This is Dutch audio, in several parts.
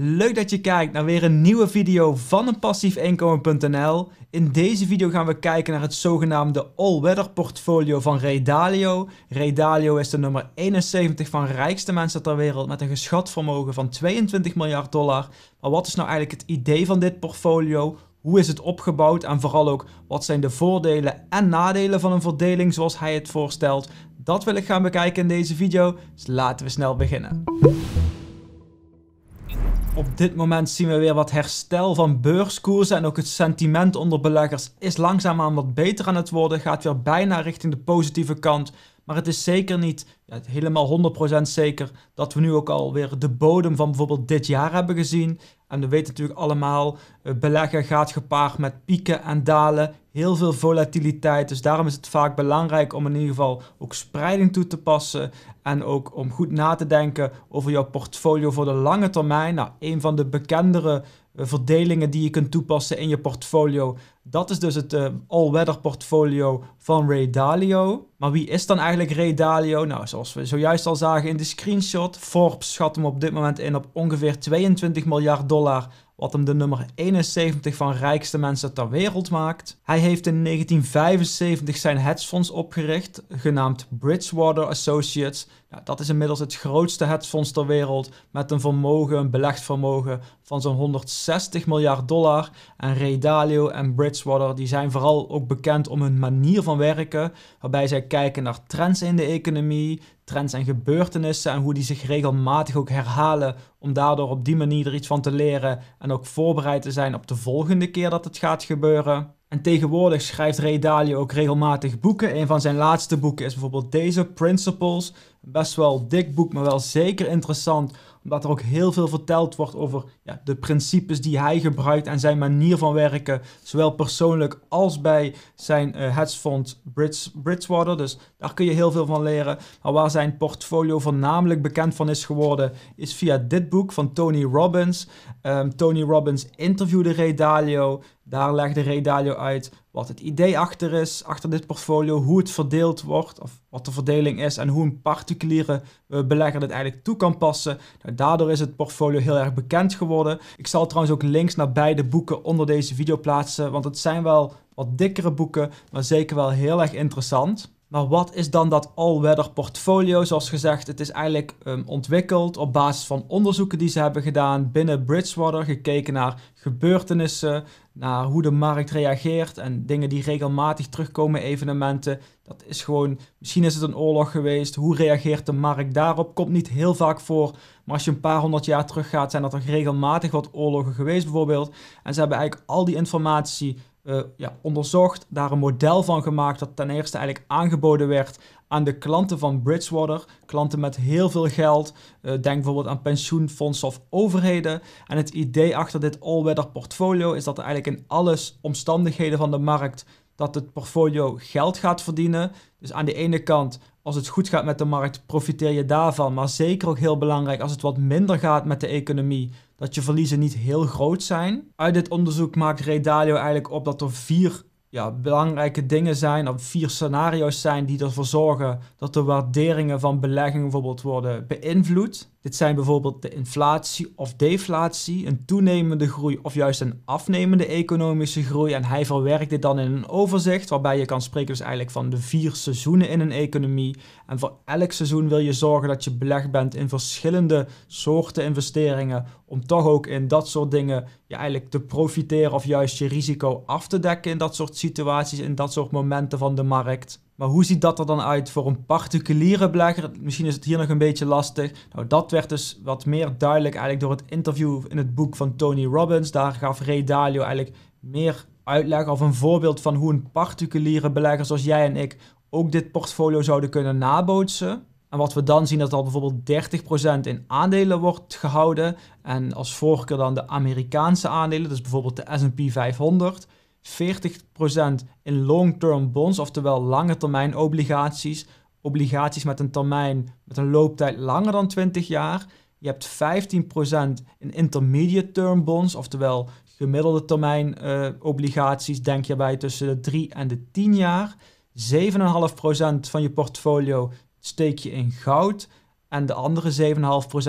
Leuk dat je kijkt naar weer een nieuwe video van een In deze video gaan we kijken naar het zogenaamde all-weather portfolio van Ray Dalio is de nummer 71 van rijkste mensen ter wereld met een geschat vermogen van 22 miljard dollar. Maar wat is nou eigenlijk het idee van dit portfolio? Hoe is het opgebouwd en vooral ook wat zijn de voordelen en nadelen van een verdeling zoals hij het voorstelt? Dat wil ik gaan bekijken in deze video, dus laten we snel beginnen. Op dit moment zien we weer wat herstel van beurskoersen en ook het sentiment onder beleggers is langzaamaan wat beter aan het worden, gaat weer bijna richting de positieve kant. Maar het is zeker niet ja, helemaal 100% zeker dat we nu ook alweer de bodem van bijvoorbeeld dit jaar hebben gezien. En we weten natuurlijk allemaal, eh, beleggen gaat gepaard met pieken en dalen, heel veel volatiliteit. Dus daarom is het vaak belangrijk om in ieder geval ook spreiding toe te passen en ook om goed na te denken over jouw portfolio voor de lange termijn. Nou, een van de bekendere eh, verdelingen die je kunt toepassen in je portfolio. Dat is dus het eh, all-weather portfolio van Ray Dalio. Maar wie is dan eigenlijk Ray Dalio? Nou, zoals we zojuist al zagen in de screenshot, Forbes schat hem op dit moment in op ongeveer 22 miljard dollar, wat hem de nummer 71 van rijkste mensen ter wereld maakt. Hij heeft in 1975 zijn hedgefonds opgericht, genaamd Bridgewater Associates, dat is inmiddels het grootste hedgefonds ter wereld met een vermogen, een belegd vermogen van zo'n 160 miljard dollar. En Ray Dalio en Bridgewater die zijn vooral ook bekend om hun manier van werken, waarbij zij kijken naar trends in de economie, trends en gebeurtenissen en hoe die zich regelmatig ook herhalen om daardoor op die manier er iets van te leren en ook voorbereid te zijn op de volgende keer dat het gaat gebeuren. En tegenwoordig schrijft Ray Dalio ook regelmatig boeken. Een van zijn laatste boeken is bijvoorbeeld deze, Principles, Best wel dik boek, maar wel zeker interessant omdat er ook heel veel verteld wordt over ja, de principes die hij gebruikt en zijn manier van werken, zowel persoonlijk als bij zijn uh, eh, hedgefonds Brits, Bridgewater. Dus daar kun je heel veel van leren. Maar waar zijn portfolio voornamelijk bekend van is geworden, is via dit boek van Tony Robbins. Ehm, Tony Robbins interviewde Ray Dalio. Daar legde Ray Dalio uit wat het idee achter is, achter dit portfolio, hoe het verdeeld wordt, of wat de verdeling is en hoe een particuliere eh, belegger dit eigenlijk toe kan passen. Nou, Daardoor is het portfolio heel erg bekend geworden. Ik zal trouwens ook links naar beide boeken onder deze video plaatsen, want het zijn wel wat dikkere boeken, maar zeker wel heel erg interessant. Maar wat is dan dat all-weather portfolio? Zoals gezegd, het is eigenlijk ehm, ontwikkeld op basis van onderzoeken die ze hebben gedaan binnen Bridgewater. Gekeken naar gebeurtenissen, naar hoe de markt reageert en dingen die regelmatig terugkomen, evenementen. Dat is gewoon, misschien is het een oorlog geweest. Hoe reageert de markt daarop? Komt niet heel vaak voor. Maar als je een paar honderd jaar teruggaat, zijn dat er regelmatig wat oorlogen geweest bijvoorbeeld. En ze hebben eigenlijk al die informatie eh, ja, onderzocht, daar een model van gemaakt dat ten eerste eigenlijk aangeboden werd aan de klanten van Bridgewater, klanten met heel veel geld, eh, denk bijvoorbeeld aan pensioenfondsen of overheden. En het idee achter dit all-weather portfolio is dat er eigenlijk in alle omstandigheden van de markt dat het portfolio geld gaat verdienen. Dus aan de ene kant als het goed gaat met de markt, profiteer je daarvan. Maar zeker ook heel belangrijk als het wat minder gaat met de economie, dat je verliezen niet heel groot zijn. Uit dit onderzoek maakt Ray Dalio eigenlijk op dat er vier ja, belangrijke dingen zijn, of vier scenario's zijn die ervoor zorgen dat de waarderingen van beleggingen bijvoorbeeld worden beïnvloed. Dit zijn bijvoorbeeld de inflatie of deflatie, een toenemende groei of juist een afnemende economische groei. En hij verwerkt dit dan in een overzicht, waarbij je kan spreken dus eigenlijk van de vier seizoenen in een economie. En voor elk seizoen wil je zorgen dat je belegd bent in verschillende soorten investeringen, om toch ook in dat soort dingen je eigenlijk te profiteren of juist je risico af te dekken in dat soort situaties, in dat soort momenten van de markt. Maar hoe ziet dat er dan uit voor een particuliere belegger? Misschien is het hier nog een beetje lastig. Nou, dat werd dus wat meer duidelijk eigenlijk door het interview in het boek van Tony Robbins. Daar gaf Ray Dalio eigenlijk meer uitleg of een voorbeeld van hoe een particuliere belegger zoals jij en ik ook dit portfolio zouden kunnen nabootsen. En wat we dan zien dat al bijvoorbeeld 30% in aandelen wordt gehouden. En als voorkeur dan de Amerikaanse aandelen, dus bijvoorbeeld de S&P 500. 40% in long-term bonds, oftewel lange termijn obligaties. Obligaties met een termijn met een looptijd langer dan 20 jaar. Je hebt 15% in intermediate term bonds, oftewel gemiddelde termijn eh, obligaties. Denk je bij tussen de 3 en de 10 jaar. 7,5% van je portfolio steek je in goud. En de andere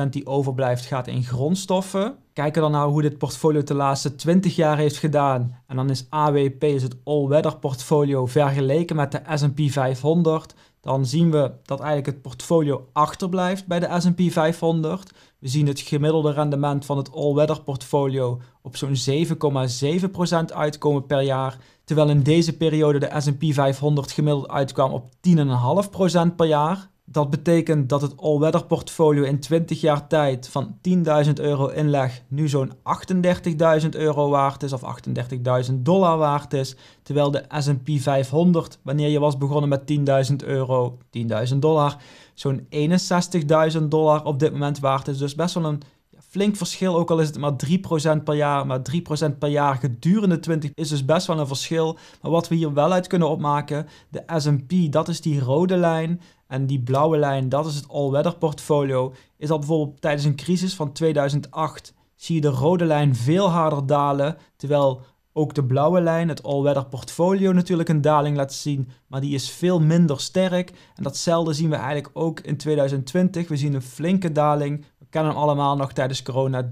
7,5% die overblijft gaat in grondstoffen. Kijken dan naar nou hoe dit portfolio de laatste 20 jaar heeft gedaan. En dan is AWP is het all-weather portfolio vergeleken met de S&P 500. Dan zien we dat eigenlijk het portfolio achterblijft bij de S&P 500. We zien het gemiddelde rendement van het all-weather portfolio op zo'n 7,7% uitkomen per jaar. Terwijl in deze periode de S&P 500 gemiddeld uitkwam op 10,5% per jaar. Dat betekent dat het all-weather portfolio in 20 jaar tijd van 10.000 euro inleg nu zo'n 38.000 euro waard is of 38.000 dollar waard is. Terwijl de S&P 500, wanneer je was begonnen met 10.000 euro, 10.000 dollar, zo'n 61.000 dollar op dit moment waard is. Dus best wel een flink verschil, ook al is het maar 3% per jaar. Maar 3% per jaar gedurende 20 is dus best wel een verschil. Maar wat we hier wel uit kunnen opmaken, de S&P, dat is die rode lijn. En die blauwe lijn, dat is het all-weather portfolio. Is dat bijvoorbeeld tijdens een crisis van 2008 zie je de rode lijn veel harder dalen, terwijl ook de blauwe lijn, het all-weather portfolio natuurlijk een daling laat zien, maar die is veel minder sterk. En datzelfde zien we eigenlijk ook in 2020. We zien een flinke daling, kennen hem allemaal nog tijdens corona,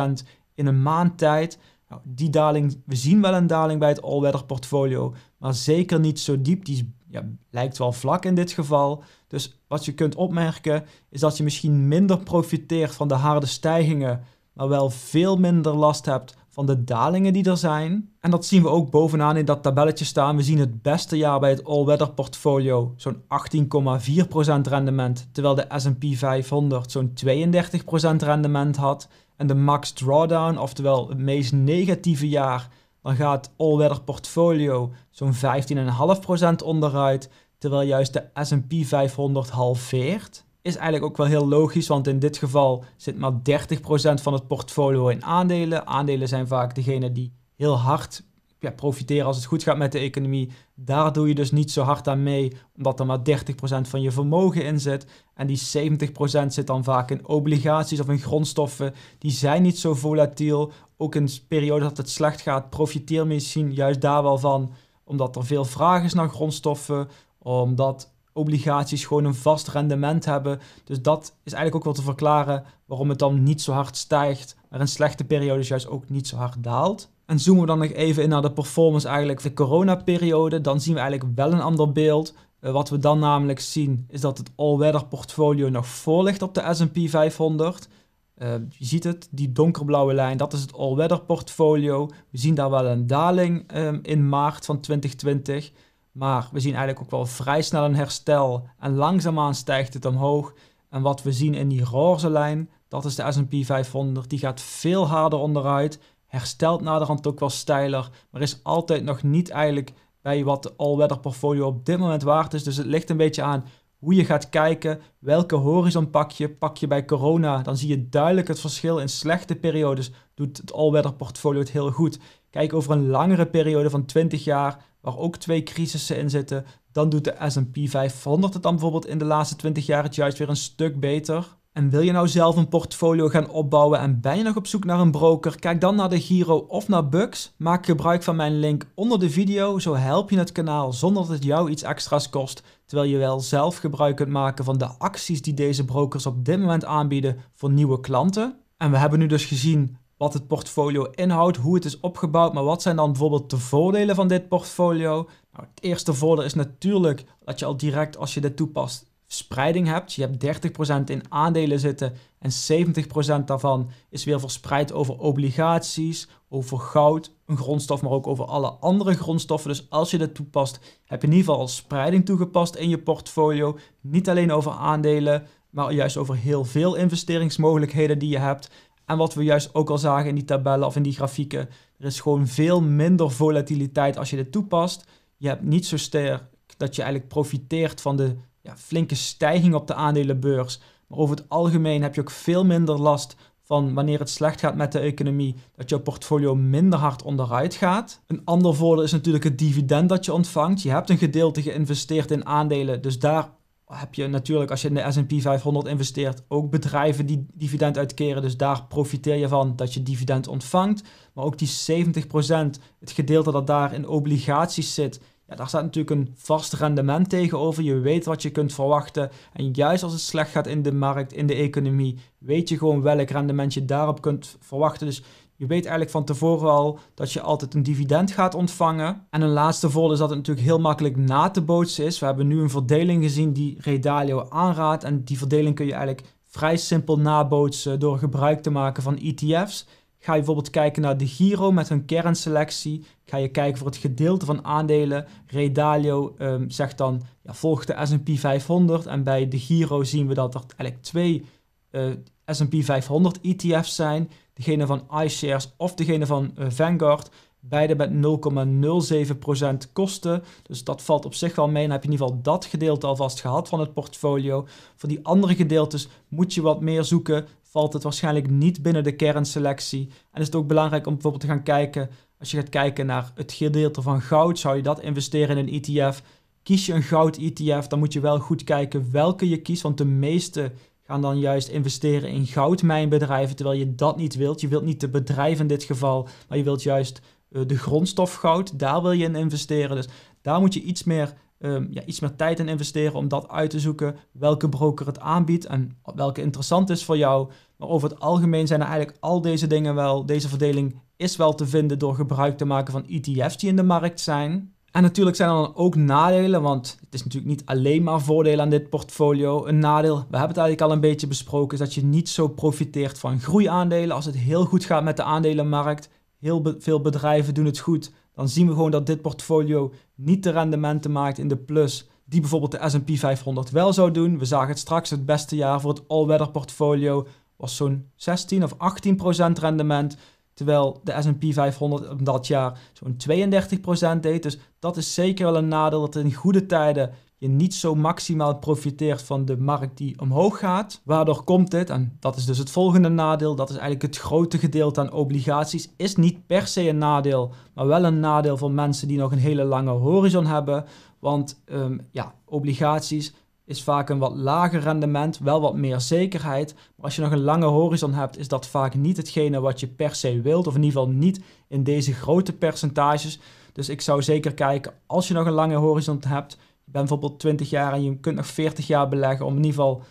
30% in een maand tijd. Nou, die daling, we zien wel een daling bij het all-weather portfolio, maar zeker niet zo diep. Die ja, lijkt wel vlak in dit geval. Dus wat je kunt opmerken is dat je misschien minder profiteert van de harde stijgingen, maar wel veel minder last hebt van de dalingen die er zijn. En dat zien we ook bovenaan in dat tabelletje staan. We zien het beste jaar bij het all-weather portfolio, zo'n 18,4% rendement, terwijl de S&P 500 zo'n 32% rendement had. En de max drawdown, oftewel het meest negatieve jaar, dan gaat all-weather portfolio zo'n 15,5% onderuit, terwijl juist de S&P 500 halveert is eigenlijk ook wel heel logisch, want in dit geval zit maar 30% van het portfolio in aandelen. Aandelen zijn vaak degene die heel hard ja, profiteren als het goed gaat met de economie. Daar doe je dus niet zo hard aan mee, omdat er maar 30% van je vermogen in zit. En die 70% zit dan vaak in obligaties of in grondstoffen. Die zijn niet zo volatiel. Ook in periodes dat het slecht gaat, profiteer misschien juist daar wel van, omdat er veel vraag is naar grondstoffen, omdat obligaties gewoon een vast rendement hebben. Dus dat is eigenlijk ook wel te verklaren waarom het dan niet zo hard stijgt, maar in slechte periodes juist ook niet zo hard daalt. En zoomen we dan nog even in naar de performance eigenlijk de coronaperiode, dan zien we eigenlijk wel een ander beeld. Eh, wat we dan namelijk zien is dat het all-weather portfolio nog voor ligt op de S&P 500. Eh, je ziet het, die donkerblauwe lijn, dat is het all-weather portfolio. We zien daar wel een daling ehm, in maart van 2020. Maar we zien eigenlijk ook wel vrij snel een herstel en langzaamaan stijgt het omhoog. En wat we zien in die roze lijn, dat is de S&P 500. Die gaat veel harder onderuit, herstelt naderhand ook wel steiler, maar is altijd nog niet eigenlijk bij wat de all-weather portfolio op dit moment waard is. Dus het ligt een beetje aan hoe je gaat kijken, welke horizon pak je. Pak je bij corona, dan zie je duidelijk het verschil. In slechte periodes doet het all-weather portfolio het heel goed. Kijk over een langere periode van 20 jaar, waar ook twee crisissen in zitten, dan doet de S&P 500 het dan bijvoorbeeld in de laatste 20 jaar het juist weer een stuk beter. En wil je nou zelf een portfolio gaan opbouwen en ben je nog op zoek naar een broker? Kijk dan naar de Giro of naar Bugs. Maak gebruik van mijn link onder de video, zo help je het kanaal zonder dat het jou iets extra's kost. Terwijl je wel zelf gebruik kunt maken van de acties die deze brokers op dit moment aanbieden voor nieuwe klanten. En we hebben nu dus gezien wat het portfolio inhoudt, hoe het is opgebouwd, maar wat zijn dan bijvoorbeeld de voordelen van dit portfolio? Nou, het eerste voordeel is natuurlijk dat je al direct als je dit toepast spreiding hebt. Je hebt 30% in aandelen zitten en 70% daarvan is weer verspreid over obligaties, over goud, een grondstof, maar ook over alle andere grondstoffen. Dus als je dit toepast, heb je in ieder geval spreiding toegepast in je portfolio. Niet alleen over aandelen, maar juist over heel veel investeringsmogelijkheden die je hebt. En wat we juist ook al zagen in die tabellen of in die grafieken, er is gewoon veel minder volatiliteit als je dit toepast. Je hebt niet zo sterk dat je eigenlijk profiteert van de ja, flinke stijging op de aandelenbeurs. Maar over het algemeen heb je ook veel minder last van wanneer het slecht gaat met de economie, dat je portfolio minder hard onderuit gaat. Een ander voordeel is natuurlijk het dividend dat je ontvangt. Je hebt een gedeelte geïnvesteerd in aandelen, dus daar heb je natuurlijk als je in de S&P 500 investeert ook bedrijven die dividend uitkeren. Dus daar profiteer je van dat je dividend ontvangt. Maar ook die 70%, het gedeelte dat daar in obligaties zit, ja, daar staat natuurlijk een vast rendement tegenover. Je weet wat je kunt verwachten. En juist als het slecht gaat in de markt, in de economie, weet je gewoon welk rendement je daarop kunt verwachten. Dus je weet eigenlijk van tevoren al dat je altijd een dividend gaat ontvangen. En een laatste vol is dat het natuurlijk heel makkelijk na te bootsen is. We hebben nu een verdeling gezien die Redalio aanraadt. En die verdeling kun je eigenlijk vrij simpel nabootsen door gebruik te maken van ETF's. Ga je bijvoorbeeld kijken naar de Giro met hun kernselectie. Ga je kijken voor het gedeelte van aandelen. Redalio um, ehm, zegt dan, ja, volg de S&P 500. En bij de Giro zien we dat er eigenlijk twee S&P 500 ETF's zijn degene van iShares of degene van eh, Vanguard. Beide met 0,07% kosten. Dus dat valt op zich wel mee. Dan heb je in ieder geval dat gedeelte alvast gehad van het portfolio. Voor die andere gedeeltes moet je wat meer zoeken. Valt het waarschijnlijk niet binnen de kernselectie. En is het ook belangrijk om bijvoorbeeld te gaan kijken. Als je gaat kijken naar het gedeelte van goud, zou je dat investeren in een ETF? Kies je een goud ETF, dan moet je wel goed kijken welke je kiest. Want de meeste gaan dan juist investeren in goudmijnbedrijven, terwijl je dat niet wilt. Je wilt niet de bedrijven in dit geval, maar je wilt juist eh, de grondstof goud, daar wil je in investeren. Dus daar moet je iets meer, ehm, ja, iets meer tijd in investeren om dat uit te zoeken, welke broker het aanbiedt en welke interessant is voor jou. Maar over het algemeen zijn er eigenlijk al deze dingen wel, deze verdeling is wel te vinden door gebruik te maken van ETF's die in de markt zijn. En natuurlijk zijn er dan ook nadelen, want het is natuurlijk niet alleen maar voordelen aan dit portfolio. Een nadeel, we hebben het eigenlijk al een beetje besproken, is dat je niet zo profiteert van groeiaandelen. Als het heel goed gaat met de aandelenmarkt, heel veel bedrijven doen het goed, dan zien we gewoon dat dit portfolio niet de rendementen maakt in de plus die bijvoorbeeld de S&P 500 wel zou doen. We zagen het straks, het beste jaar voor het all-weather portfolio was zo'n 16 of 18 procent rendement. Terwijl de SP 500 op dat jaar zo'n 32% deed. Dus dat is zeker wel een nadeel dat in goede tijden je niet zo maximaal profiteert van de markt die omhoog gaat. Waardoor komt dit, en dat is dus het volgende nadeel, dat is eigenlijk het grote gedeelte aan obligaties, is niet per se een nadeel, maar wel een nadeel voor mensen die nog een hele lange horizon hebben. Want ehm, ja, obligaties is vaak een wat lager rendement, wel wat meer zekerheid. Maar als je nog een lange horizon hebt, is dat vaak niet hetgene wat je per se wilt, of in ieder geval niet in deze grote percentages. Dus ik zou zeker kijken, als je nog een lange horizon hebt, je bent bijvoorbeeld 20 jaar en je kunt nog 40 jaar beleggen, om in ieder geval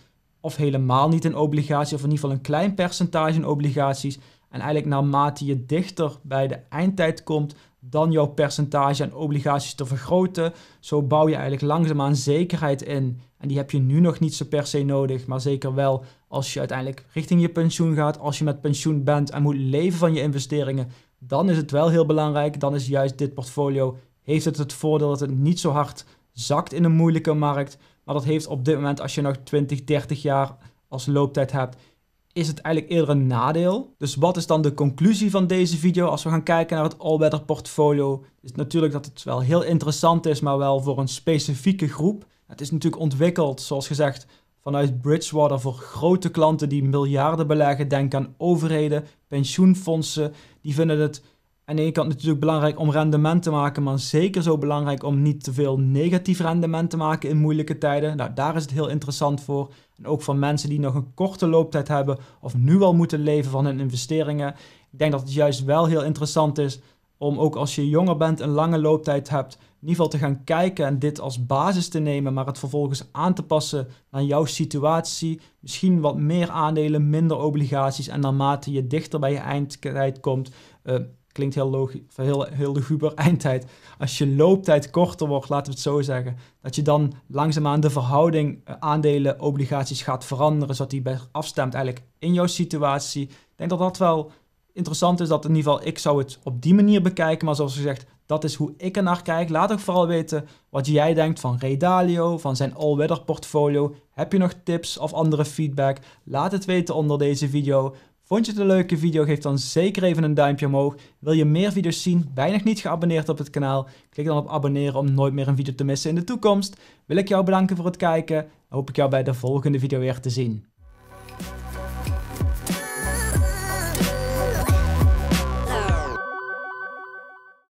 of helemaal niet in obligaties, of in ieder geval een klein percentage in obligaties. En eigenlijk naarmate je dichter bij de eindtijd komt, dan jouw percentage aan obligaties te vergroten. Zo bouw je eigenlijk langzaamaan zekerheid in. En die heb je nu nog niet zo per se nodig, maar zeker wel als je uiteindelijk richting je pensioen gaat. Als je met pensioen bent en moet leven van je investeringen, dan is het wel heel belangrijk. Dan is juist dit portfolio, heeft het het voordeel dat het niet zo hard zakt in een moeilijke markt. Maar dat heeft op dit moment, als je nog 20, 30 jaar als looptijd hebt, is het eigenlijk eerder een nadeel. Dus wat is dan de conclusie van deze video als we gaan kijken naar het all portfolio? Is natuurlijk dat het wel heel interessant is, maar wel voor een specifieke groep. Het is natuurlijk ontwikkeld, zoals gezegd, vanuit Bridgewater voor grote klanten die miljarden beleggen. Denk aan overheden, pensioenfondsen. Die vinden het aan de ene kant natuurlijk belangrijk om rendement te maken, maar zeker zo belangrijk om niet te veel negatief rendement te maken in moeilijke tijden. Nou, daar is het heel interessant voor. En ook voor mensen die nog een korte looptijd hebben of nu al moeten leven van hun investeringen. Ik denk dat het juist wel heel interessant is om ook als je jonger bent een lange looptijd hebt, in ieder geval te gaan kijken en dit als basis te nemen, maar het vervolgens aan te passen naar jouw situatie. Misschien wat meer aandelen, minder obligaties en naarmate je dichter bij je eindtijd komt, eh, klinkt heel, logisch, heel, de Huber eindtijd. Als je looptijd korter wordt, laten we het zo zeggen, dat je dan langzaamaan de verhouding eh, aandelen, obligaties gaat veranderen, zodat die afstemt eigenlijk in jouw situatie. Ik denk dat dat wel interessant is, dat in ieder geval ik zou het op die manier bekijken. Maar zoals gezegd, dat is hoe ik er naar kijk. Laat ook vooral weten wat jij denkt van Redalio, van zijn all-weather portfolio. Heb je nog tips of andere feedback? Laat het weten onder deze video. Vond je het een leuke video? Geef dan zeker even een duimpje omhoog. Wil je meer video's zien? Weinig niet geabonneerd op het kanaal? Klik dan op abonneren om nooit meer een video te missen in de toekomst. Wil ik jou bedanken voor het kijken. Hoop ik jou bij de volgende video weer te zien.